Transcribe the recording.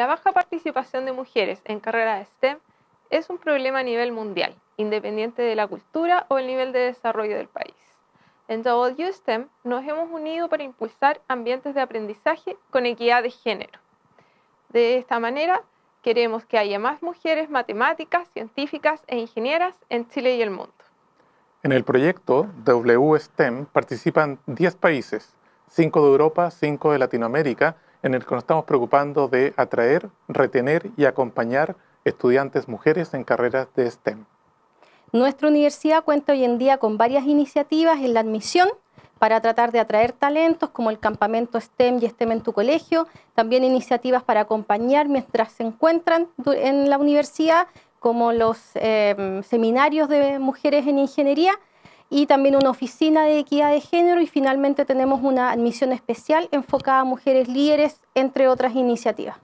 La baja participación de mujeres en carreras STEM es un problema a nivel mundial, independiente de la cultura o el nivel de desarrollo del país. En WSTEM nos hemos unido para impulsar ambientes de aprendizaje con equidad de género. De esta manera, queremos que haya más mujeres matemáticas, científicas e ingenieras en Chile y el mundo. En el proyecto WSTEM participan 10 países, 5 de Europa, 5 de Latinoamérica, en el que nos estamos preocupando de atraer, retener y acompañar estudiantes mujeres en carreras de STEM. Nuestra universidad cuenta hoy en día con varias iniciativas en la admisión para tratar de atraer talentos como el campamento STEM y STEM en tu colegio, también iniciativas para acompañar mientras se encuentran en la universidad, como los eh, seminarios de mujeres en ingeniería y también una oficina de equidad de género y finalmente tenemos una admisión especial enfocada a mujeres líderes, entre otras iniciativas.